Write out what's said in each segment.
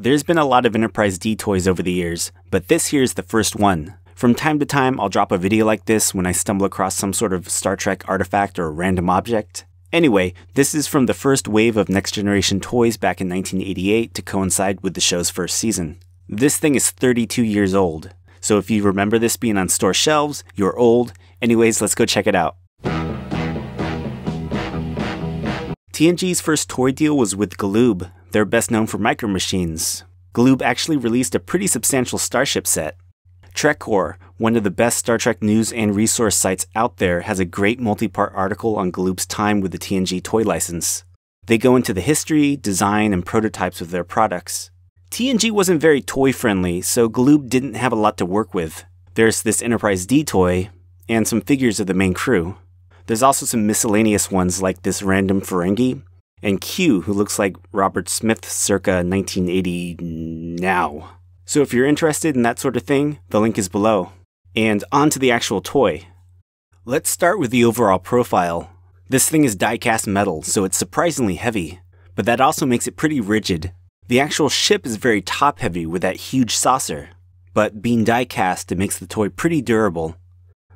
There's been a lot of Enterprise D toys over the years, but this here's the first one. From time to time, I'll drop a video like this when I stumble across some sort of Star Trek artifact or random object. Anyway, this is from the first wave of Next Generation toys back in 1988 to coincide with the show's first season. This thing is 32 years old, so if you remember this being on store shelves, you're old. Anyways, let's go check it out. TNG's first toy deal was with Galoob, they're best known for Micro Machines. Galoob actually released a pretty substantial Starship set. Trekcore, one of the best Star Trek news and resource sites out there, has a great multi-part article on Galoob's time with the TNG toy license. They go into the history, design, and prototypes of their products. TNG wasn't very toy friendly, so Galoob didn't have a lot to work with. There's this Enterprise D toy, and some figures of the main crew. There's also some miscellaneous ones like this random Ferengi and Q, who looks like Robert Smith circa 1980 now. So if you're interested in that sort of thing, the link is below. And on to the actual toy. Let's start with the overall profile. This thing is die-cast metal, so it's surprisingly heavy, but that also makes it pretty rigid. The actual ship is very top-heavy with that huge saucer, but being die-cast, it makes the toy pretty durable,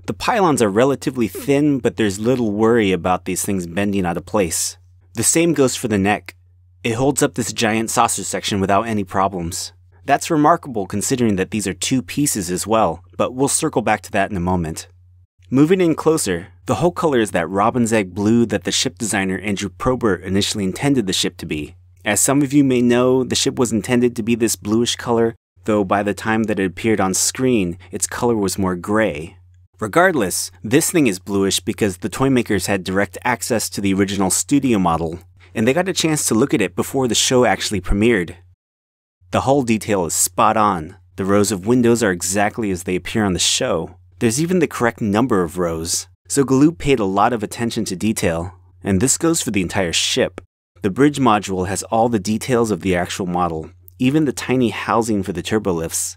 the pylons are relatively thin, but there's little worry about these things bending out of place. The same goes for the neck. It holds up this giant saucer section without any problems. That's remarkable considering that these are two pieces as well, but we'll circle back to that in a moment. Moving in closer, the whole color is that robin's egg blue that the ship designer Andrew Probert initially intended the ship to be. As some of you may know, the ship was intended to be this bluish color, though by the time that it appeared on screen, its color was more gray. Regardless, this thing is bluish because the toy makers had direct access to the original studio model, and they got a chance to look at it before the show actually premiered. The hull detail is spot on. The rows of windows are exactly as they appear on the show. There's even the correct number of rows, so Galoob paid a lot of attention to detail, and this goes for the entire ship. The bridge module has all the details of the actual model, even the tiny housing for the turbolifts.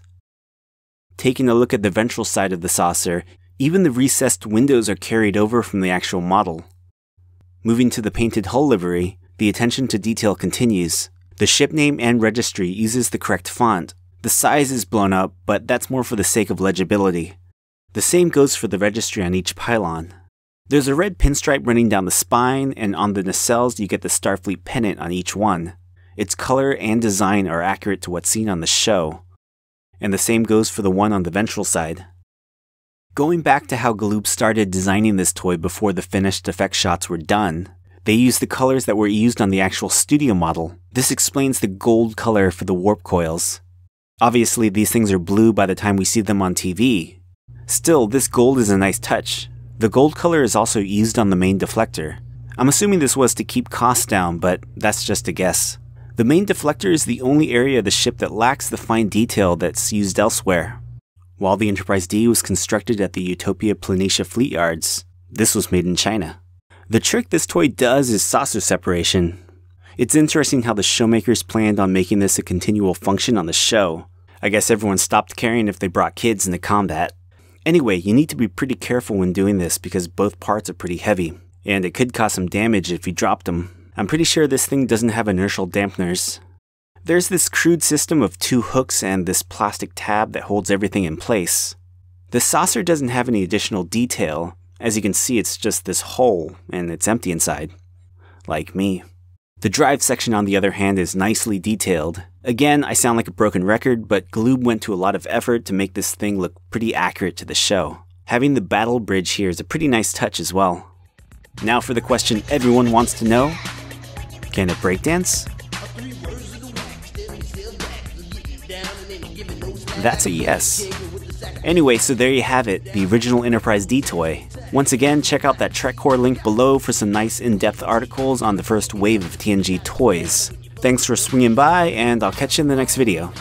Taking a look at the ventral side of the saucer, even the recessed windows are carried over from the actual model. Moving to the painted hull livery, the attention to detail continues. The ship name and registry uses the correct font. The size is blown up, but that's more for the sake of legibility. The same goes for the registry on each pylon. There's a red pinstripe running down the spine, and on the nacelles you get the Starfleet pennant on each one. Its color and design are accurate to what's seen on the show. And the same goes for the one on the ventral side. Going back to how Galoob started designing this toy before the finished effect shots were done, they used the colors that were used on the actual studio model. This explains the gold color for the warp coils. Obviously, these things are blue by the time we see them on TV. Still, this gold is a nice touch. The gold color is also used on the main deflector. I'm assuming this was to keep costs down, but that's just a guess. The main deflector is the only area of the ship that lacks the fine detail that's used elsewhere. While the Enterprise D was constructed at the Utopia Planitia fleet yards, this was made in China. The trick this toy does is saucer separation. It's interesting how the showmakers planned on making this a continual function on the show. I guess everyone stopped caring if they brought kids into combat. Anyway, you need to be pretty careful when doing this because both parts are pretty heavy, and it could cause some damage if you dropped them. I'm pretty sure this thing doesn't have inertial dampeners, there's this crude system of two hooks and this plastic tab that holds everything in place. The saucer doesn't have any additional detail. As you can see, it's just this hole, and it's empty inside. Like me. The drive section, on the other hand, is nicely detailed. Again, I sound like a broken record, but Gloob went to a lot of effort to make this thing look pretty accurate to the show. Having the battle bridge here is a pretty nice touch as well. Now for the question everyone wants to know. Can it breakdance? That's a yes. Anyway, so there you have it, the original Enterprise D toy. Once again, check out that TrekCore link below for some nice in-depth articles on the first wave of TNG toys. Thanks for swinging by, and I'll catch you in the next video.